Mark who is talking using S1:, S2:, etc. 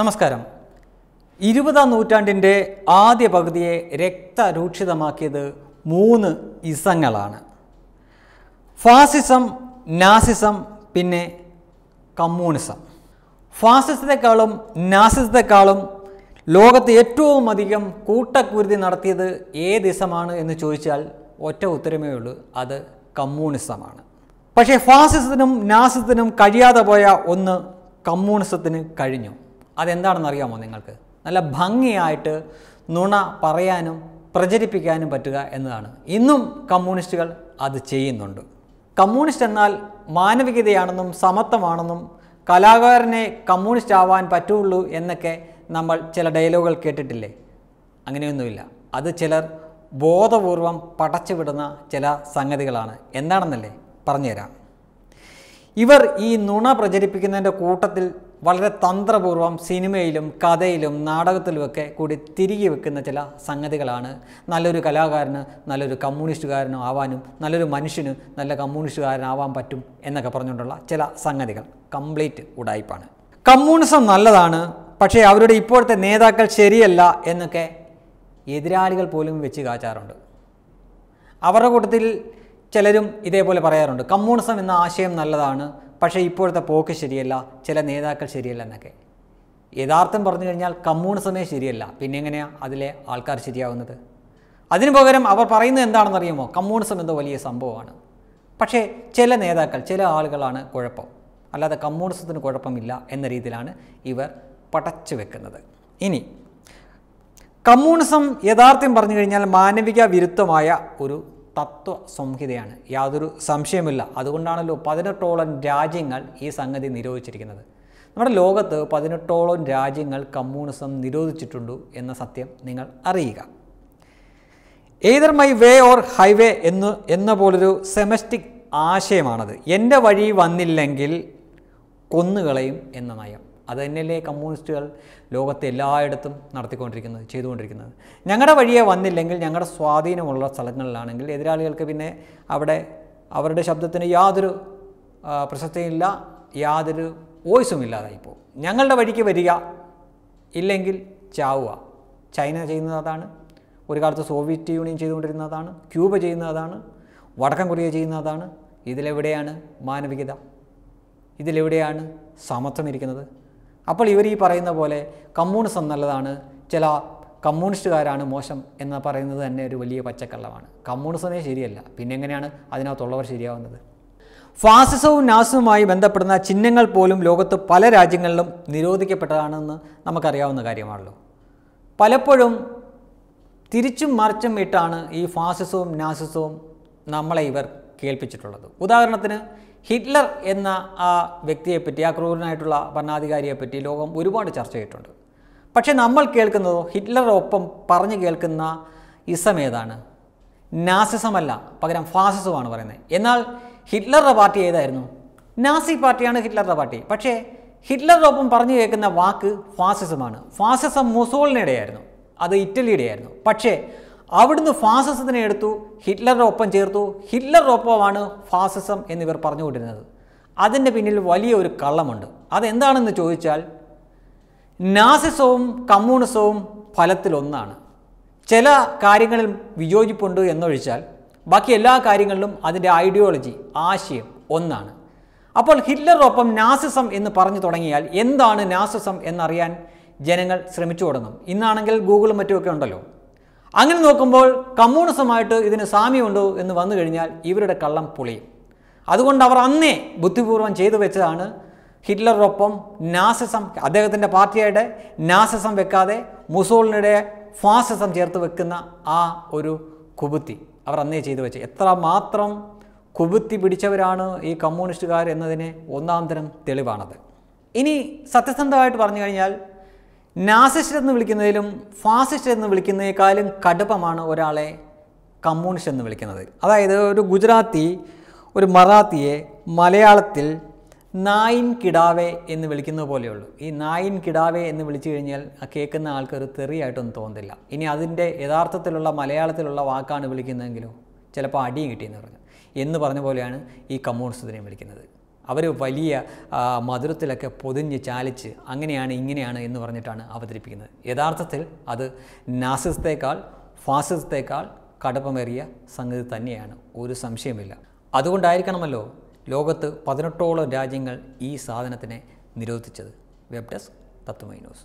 S1: നമസ്കാരം ഇരുപതാം നൂറ്റാണ്ടിൻ്റെ ആദ്യ പകുതിയെ രക്തരൂക്ഷിതമാക്കിയത് മൂന്ന് ഇസങ്ങളാണ് ഫാസിസം നാസിസം പിന്നെ കമ്മ്യൂണിസം ഫാസിസത്തെക്കാളും നാസിസത്തെക്കാളും ലോകത്ത് ഏറ്റവും അധികം കൂട്ടക്കുരുതി നടത്തിയത് ഏത് ഇസമാണ് എന്ന് ചോദിച്ചാൽ ഒറ്റ ഉത്തരമേ ഉള്ളൂ അത് കമ്മ്യൂണിസമാണ് പക്ഷേ ഫാസിസത്തിനും നാസിസത്തിനും കഴിയാതെ പോയ ഒന്ന് കമ്മ്യൂണിസത്തിന് കഴിഞ്ഞു അതെന്താണെന്ന് അറിയാമോ നിങ്ങൾക്ക് നല്ല ഭംഗിയായിട്ട് നുണ പറയാനും പ്രചരിപ്പിക്കാനും പറ്റുക എന്നതാണ് ഇന്നും കമ്മ്യൂണിസ്റ്റുകൾ അത് ചെയ്യുന്നുണ്ട് കമ്മ്യൂണിസ്റ്റ് എന്നാൽ മാനവികതയാണെന്നും സമത്വമാണെന്നും കലാകാരനെ കമ്മ്യൂണിസ്റ്റ് ആവാൻ പറ്റുള്ളൂ എന്നൊക്കെ നമ്മൾ ചില ഡയലോഗുകൾ കേട്ടിട്ടില്ലേ അങ്ങനെയൊന്നുമില്ല അത് ചിലർ ബോധപൂർവം പടച്ചുവിടുന്ന ചില സംഗതികളാണ് എന്താണെന്നല്ലേ പറഞ്ഞുതരാം ഇവർ ഈ നുണ പ്രചരിപ്പിക്കുന്നതിൻ്റെ കൂട്ടത്തിൽ വളരെ തന്ത്രപൂർവ്വം സിനിമയിലും കഥയിലും നാടകത്തിലുമൊക്കെ കൂടി തിരികെ വെക്കുന്ന ചില സംഗതികളാണ് നല്ലൊരു കലാകാരന് നല്ലൊരു കമ്മ്യൂണിസ്റ്റുകാരനോ ആവാനും നല്ലൊരു മനുഷ്യന് നല്ല കമ്മ്യൂണിസ്റ്റുകാരനാവാൻ പറ്റും എന്നൊക്കെ പറഞ്ഞുകൊണ്ടുള്ള ചില സംഗതികൾ കംപ്ലീറ്റ് ഉടായ്പാണ് കമ്മ്യൂണിസം നല്ലതാണ് പക്ഷേ അവരുടെ ഇപ്പോഴത്തെ നേതാക്കൾ ശരിയല്ല എന്നൊക്കെ എതിരാളികൾ പോലും വെച്ച് കാച്ചാറുണ്ട് അവരുടെ കൂട്ടത്തിൽ ചിലരും ഇതേപോലെ പറയാറുണ്ട് കമ്മ്യൂണിസം എന്ന ആശയം നല്ലതാണ് പക്ഷേ ഇപ്പോഴത്തെ പോക്ക് ശരിയല്ല ചില നേതാക്കൾ ശരിയല്ല എന്നൊക്കെ യഥാർത്ഥം പറഞ്ഞു കഴിഞ്ഞാൽ കമ്മ്യൂണിസമേ ശരിയല്ല പിന്നെ എങ്ങനെയാണ് അതിലെ ആൾക്കാർ ശരിയാവുന്നത് അതിനു പകരം അവർ പറയുന്നത് എന്താണെന്നറിയുമോ കമ്മ്യൂണിസം എന്തോ വലിയ സംഭവമാണ് പക്ഷേ ചില നേതാക്കൾ ചില ആളുകളാണ് കുഴപ്പം അല്ലാതെ കമ്മ്യൂണിസത്തിന് കുഴപ്പമില്ല എന്ന രീതിയിലാണ് ഇവർ പടച്ചു വെക്കുന്നത് ഇനി കമ്മ്യൂണിസം യഥാർത്ഥം പറഞ്ഞു കഴിഞ്ഞാൽ മാനവിക വിരുദ്ധമായ ഒരു തത്വ സംഹിതയാണ് യാതൊരു സംശയമില്ല അതുകൊണ്ടാണല്ലോ പതിനെട്ടോളം രാജ്യങ്ങൾ ഈ സംഗതി നിരോധിച്ചിരിക്കുന്നത് നമ്മുടെ ലോകത്ത് പതിനെട്ടോളം രാജ്യങ്ങൾ കമ്മ്യൂണിസം നിരോധിച്ചിട്ടുണ്ട് എന്ന സത്യം നിങ്ങൾ അറിയുക either my way or highway എന്ന് എന്ന പോലൊരു സെമസ്റ്റിക് ആശയമാണത് എൻ്റെ വഴി വന്നില്ലെങ്കിൽ കൊന്നുകളയും എന്ന നയം അത് തന്നെയല്ലേ കമ്മ്യൂണിസ്റ്റുകൾ ലോകത്തെ എല്ലായിടത്തും നടത്തിക്കൊണ്ടിരിക്കുന്നത് ചെയ്തുകൊണ്ടിരിക്കുന്നത് ഞങ്ങളുടെ വഴിയെ വന്നില്ലെങ്കിൽ ഞങ്ങളുടെ സ്വാധീനമുള്ള സ്ഥലങ്ങളിലാണെങ്കിൽ എതിരാളികൾക്ക് പിന്നെ അവിടെ അവരുടെ ശബ്ദത്തിന് യാതൊരു പ്രസക്തിയില്ല യാതൊരു വോയിസും ഇല്ലാതായിപ്പോൾ ഞങ്ങളുടെ വഴിക്ക് വരിക ഇല്ലെങ്കിൽ ചാവുക ചൈന ചെയ്യുന്നത് അതാണ് ഒരു കാലത്ത് സോവിയറ്റ് യൂണിയൻ അതാണ് ക്യൂബ ചെയ്യുന്നതാണ് വടക്കൻ കൊറിയ ചെയ്യുന്നതാണ് ഇതിലെവിടെയാണ് മാനവികത ഇതിലെവിടെയാണ് സമത്വം ഇരിക്കുന്നത് അപ്പോൾ ഇവർ ഈ പറയുന്ന പോലെ കമ്മ്യൂണിസം നല്ലതാണ് ചില കമ്മ്യൂണിസ്റ്റുകാരാണ് മോശം എന്ന് പറയുന്നത് തന്നെ ഒരു വലിയ പച്ചക്കള്ളമാണ് കമ്മ്യൂണിസമേ ശരിയല്ല പിന്നെ എങ്ങനെയാണ് അതിനകത്തുള്ളവർ ശരിയാവുന്നത് ഫാസിസവും നാസുമായി ബന്ധപ്പെടുന്ന ചിഹ്നങ്ങൾ പോലും ലോകത്ത് പല രാജ്യങ്ങളിലും നിരോധിക്കപ്പെട്ടതാണെന്ന് നമുക്കറിയാവുന്ന കാര്യമാണല്ലോ പലപ്പോഴും തിരിച്ചും മറിച്ചും ഇട്ടാണ് ഈ ഫാസിസവും നാസിസവും നമ്മളെ ഇവർ കേൾപ്പിച്ചിട്ടുള്ളത് ഉദാഹരണത്തിന് ഹിറ്റ്ലർ എന്ന ആ വ്യക്തിയെപ്പറ്റി ആ ക്രൂരനായിട്ടുള്ള ഭരണാധികാരിയെപ്പറ്റി ലോകം ഒരുപാട് ചർച്ച ചെയ്തിട്ടുണ്ട് പക്ഷേ നമ്മൾ കേൾക്കുന്നതോ ഹിറ്റ്ലറൊപ്പം പറഞ്ഞു കേൾക്കുന്ന ഇസം ഏതാണ് നാസിസമല്ല പകരം ഫാസിസമാണ് പറയുന്നത് എന്നാൽ ഹിറ്റ്ലറുടെ പാർട്ടി ഏതായിരുന്നു നാസി പാർട്ടിയാണ് ഹിറ്റ്ലറുടെ പാർട്ടി പക്ഷേ ഒപ്പം പറഞ്ഞു കേൾക്കുന്ന വാക്ക് ഫാസിസമാണ് ഫാസിസം മുസോളിനിടെയായിരുന്നു അത് ഇറ്റലിയുടെയായിരുന്നു പക്ഷേ അവിടുന്ന് ഫാസിസത്തിനെ എടുത്തു ഹിറ്റ്ലറുടെ ഒപ്പം ചേർത്തു ഹിറ്റ്ലറുടെ ഒപ്പമാണ് ഫാസിസം എന്നിവർ പറഞ്ഞുകൊണ്ടിരുന്നത് അതിൻ്റെ പിന്നിൽ വലിയ ഒരു കള്ളമുണ്ട് അതെന്താണെന്ന് ചോദിച്ചാൽ നാസിസവും കമ്മ്യൂണിസവും ഫലത്തിലൊന്നാണ് ചില കാര്യങ്ങളിൽ വിയോജിപ്പുണ്ട് എന്നൊഴിച്ചാൽ ബാക്കി എല്ലാ കാര്യങ്ങളിലും അതിൻ്റെ ഐഡിയോളജി ആശയം ഒന്നാണ് അപ്പോൾ ഹിറ്റ്ലറൊപ്പം നാസിസം എന്ന് പറഞ്ഞു തുടങ്ങിയാൽ എന്താണ് നാസിസം എന്നറിയാൻ ജനങ്ങൾ ശ്രമിച്ചു തുടങ്ങും ഇന്നാണെങ്കിൽ ഗൂഗിളും മറ്റുമൊക്കെ ഉണ്ടല്ലോ അങ്ങനെ നോക്കുമ്പോൾ കമ്മ്യൂണിസമായിട്ട് ഇതിന് സാമ്യമുണ്ടോ എന്ന് വന്നു കഴിഞ്ഞാൽ ഇവരുടെ കള്ളം പൊളിയും അതുകൊണ്ട് അവർ അന്നേ ബുദ്ധിപൂർവ്വം ചെയ്തു വെച്ചതാണ് ഹിറ്റ്ലറൊപ്പം നാസിസം അദ്ദേഹത്തിൻ്റെ പാർട്ടിയായിട്ട് നാസിസം വെക്കാതെ മുസോളിനിടെ ഫാസിസം ചേർത്ത് വെക്കുന്ന ആ ഒരു കുബുത്തി അവർ അന്നേ ചെയ്തു വെച്ച് എത്ര മാത്രം കുബുത്തി പിടിച്ചവരാണ് ഈ കമ്മ്യൂണിസ്റ്റുകാർ എന്നതിന് ഒന്നാം തരം തെളിവാണത് ഇനി സത്യസന്ധമായിട്ട് പറഞ്ഞു കഴിഞ്ഞാൽ നാസിസ്റ്റ് എന്ന് വിളിക്കുന്നതിലും ഫാസിസ്റ്റ് എന്ന് വിളിക്കുന്നതിനേക്കാളും കടുപ്പമാണ് ഒരാളെ കമ്മ്യൂണിസ്റ്റ് എന്ന് വിളിക്കുന്നത് അതായത് ഒരു ഗുജറാത്തി ഒരു മറാത്തിയെ മലയാളത്തിൽ നായിൻ കിടാവേ എന്ന് വിളിക്കുന്ന പോലെയുള്ളൂ ഈ നായിൻ കിടാവേ എന്ന് വിളിച്ചു കഴിഞ്ഞാൽ കേൾക്കുന്ന ആൾക്ക് ഒരു തെറിയായിട്ടൊന്നും തോന്നുന്നില്ല ഇനി അതിൻ്റെ യഥാർത്ഥത്തിലുള്ള മലയാളത്തിലുള്ള വാക്കാണ് വിളിക്കുന്നതെങ്കിലും ചിലപ്പോൾ അടിയും കിട്ടിയെന്ന് പറഞ്ഞു എന്ന് പറഞ്ഞ പോലെയാണ് ഈ കമ്മ്യൂണിസത്തിനെ വിളിക്കുന്നത് അവർ വലിയ മധുരത്തിലൊക്കെ പൊതിഞ്ഞ് ചാലിച്ച് അങ്ങനെയാണ് ഇങ്ങനെയാണ് എന്ന് പറഞ്ഞിട്ടാണ് അവതരിപ്പിക്കുന്നത് യഥാർത്ഥത്തിൽ അത് നാസിസത്തേക്കാൾ ഫാസിസത്തേക്കാൾ കടുപ്പമേറിയ സംഗതി തന്നെയാണ് ഒരു സംശയമില്ല അതുകൊണ്ടായിരിക്കണമല്ലോ ലോകത്ത് പതിനെട്ടോളം രാജ്യങ്ങൾ ഈ സാധനത്തിനെ നിരോധിച്ചത് വെബ് ഡെസ്ക് തത്വമൈ ന്യൂസ്